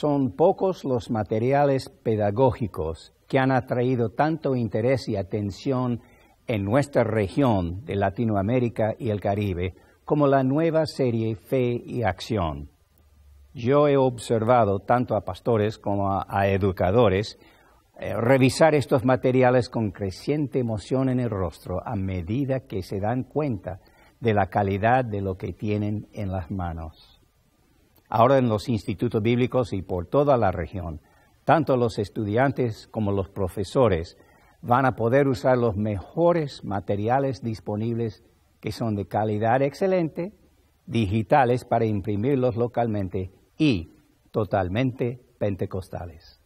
son pocos los materiales pedagógicos que han atraído tanto interés y atención en nuestra región de Latinoamérica y el Caribe como la nueva serie Fe y Acción. Yo he observado tanto a pastores como a, educadores eh, revisar estos materiales con creciente emoción en el rostro a medida que se dan cuenta de la calidad de lo que tienen en las manos ahora en los institutos bíblicos y por toda la región. Tanto los estudiantes como los profesores van a poder usar los mejores materiales disponibles que son de calidad excelente, digitales para imprimirlos localmente y totalmente pentecostales.